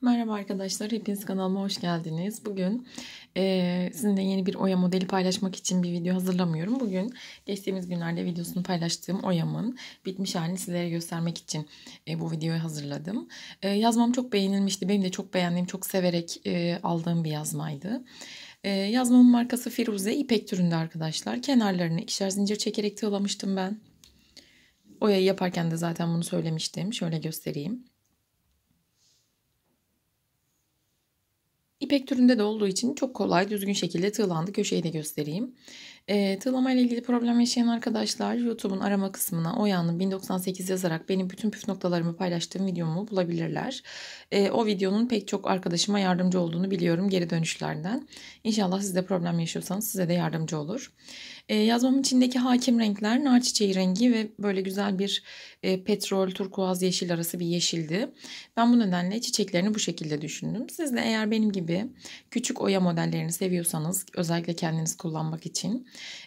Merhaba arkadaşlar, hepiniz kanalıma hoş geldiniz. Bugün e, sizinle yeni bir Oya modeli paylaşmak için bir video hazırlamıyorum. Bugün geçtiğimiz günlerde videosunu paylaştığım Oya'mın bitmiş halini sizlere göstermek için e, bu videoyu hazırladım. E, yazmam çok beğenilmişti. Benim de çok beğendiğim, çok severek e, aldığım bir yazmaydı. E, yazmamın markası Firuze ipek türünde arkadaşlar. Kenarlarını ikişer zincir çekerek tığlamıştım ben. Oya'yı yaparken de zaten bunu söylemiştim. Şöyle göstereyim. İpek türünde de olduğu için çok kolay düzgün şekilde tığlandı. Köşeyi de göstereyim. E, ee, tığlama ile ilgili problem yaşayan arkadaşlar YouTube'un arama kısmına Oya'nın 1998 yazarak benim bütün püf noktalarımı paylaştığım videomu bulabilirler. E, o videonun pek çok arkadaşıma yardımcı olduğunu biliyorum geri dönüşlerden. İnşallah siz de problem yaşıyorsanız size de yardımcı olur. E, yazmamın içindeki hakim renkler nar çiçeği rengi ve böyle güzel bir e, petrol, turkuaz yeşil arası bir yeşildi. Ben bu nedenle çiçeklerini bu şekilde düşündüm. Siz de eğer benim gibi küçük Oya modellerini seviyorsanız özellikle kendiniz kullanmak için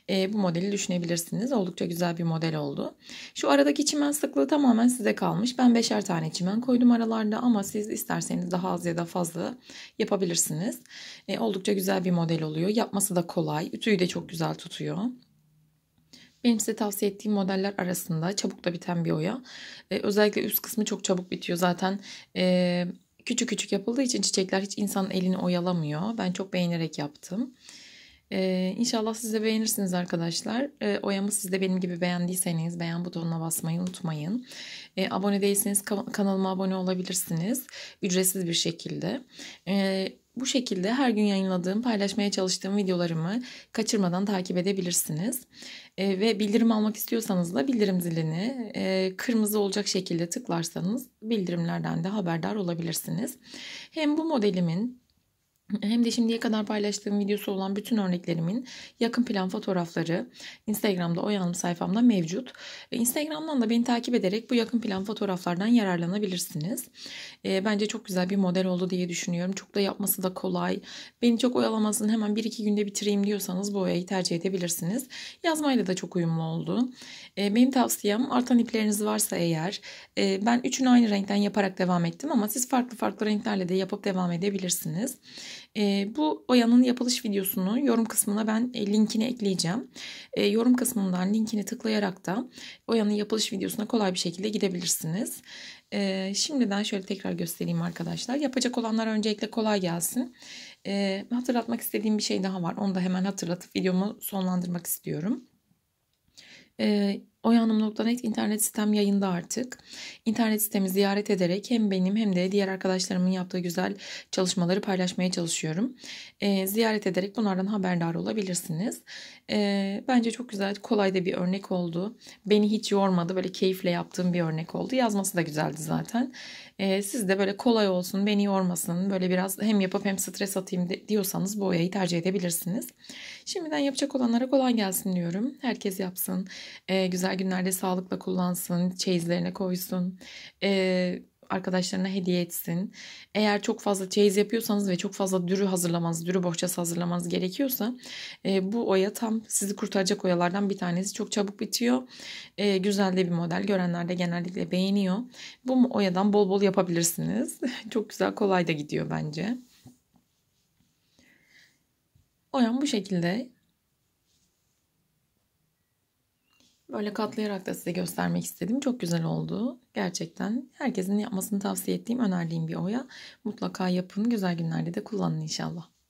e, bu modeli düşünebilirsiniz. Oldukça güzel bir model oldu. Şu aradaki çimen sıklığı tamamen size kalmış. Ben beşer tane çimen koydum aralarda ama siz isterseniz daha az ya da fazla yapabilirsiniz. E, oldukça güzel bir model oluyor. Yapması da kolay. Ütüyü de çok güzel tutuyor. Benim size tavsiye ettiğim modeller arasında çabuk da biten bir oya. Ee, özellikle üst kısmı çok çabuk bitiyor. Zaten e, küçük küçük yapıldığı için çiçekler hiç insanın elini oyalamıyor. Ben çok beğenerek yaptım. Ee, inşallah siz de beğenirsiniz arkadaşlar. Ee, oyamı siz de benim gibi beğendiyseniz beğen butonuna basmayı unutmayın. Ee, abone değilseniz kanalıma abone olabilirsiniz. Ücretsiz bir şekilde. Ee, bu şekilde her gün yayınladığım, paylaşmaya çalıştığım videolarımı kaçırmadan takip edebilirsiniz. E, ve bildirim almak istiyorsanız da bildirim zilini e, kırmızı olacak şekilde tıklarsanız bildirimlerden de haberdar olabilirsiniz. Hem bu modelimin hem de şimdiye kadar paylaştığım videosu olan bütün örneklerimin yakın plan fotoğrafları Instagram'da oyalım sayfamda mevcut. E, Instagram'dan da beni takip ederek bu yakın plan fotoğraflardan yararlanabilirsiniz. E, bence çok güzel bir model oldu diye düşünüyorum. Çok da yapması da kolay. Beni çok oyalamasın hemen 1-2 günde bitireyim diyorsanız bu oyayı tercih edebilirsiniz. Yazmayla da çok uyumlu oldu. E, benim tavsiyem artan ipleriniz varsa eğer ben üçünü aynı renkten yaparak devam ettim ama siz farklı farklı renklerle de yapıp devam edebilirsiniz. E, bu oyanın yapılış videosunu yorum kısmına ben e, linkini ekleyeceğim. E, yorum kısmından linkini tıklayarak da oyanın yapılış videosuna kolay bir şekilde gidebilirsiniz. E, şimdiden şöyle tekrar göstereyim arkadaşlar. Yapacak olanlar öncelikle kolay gelsin. E, hatırlatmak istediğim bir şey daha var. Onu da hemen hatırlatıp videomu sonlandırmak istiyorum. E, Oyanım.net internet sistem yayında artık. İnternet sitemi ziyaret ederek hem benim hem de diğer arkadaşlarımın yaptığı güzel çalışmaları paylaşmaya çalışıyorum. E, ziyaret ederek bunlardan haberdar olabilirsiniz. E, bence çok güzel, kolay da bir örnek oldu. Beni hiç yormadı, böyle keyifle yaptığım bir örnek oldu. Yazması da güzeldi zaten. E, siz de böyle kolay olsun, beni yormasın, böyle biraz hem yapıp hem stres atayım diyorsanız bu oyayı tercih edebilirsiniz. Şimdiden yapacak olanlara kolay gelsin diyorum. Herkes yapsın. E, güzel özel günlerde sağlıkla kullansın, çeyizlerine koysun, e, arkadaşlarına hediye etsin. Eğer çok fazla çeyiz yapıyorsanız ve çok fazla dürü hazırlamanız, dürü bohçası hazırlamanız gerekiyorsa e, bu oya tam sizi kurtaracak oyalardan bir tanesi. Çok çabuk bitiyor. E, güzel de bir model. Görenler de genellikle beğeniyor. Bu oyadan bol bol yapabilirsiniz. çok güzel, kolay da gidiyor bence. Oyam bu şekilde. Böyle katlayarak da size göstermek istedim. Çok güzel oldu. Gerçekten herkesin yapmasını tavsiye ettiğim, önerdiğim bir oya. Mutlaka yapın. Güzel günlerde de kullanın inşallah.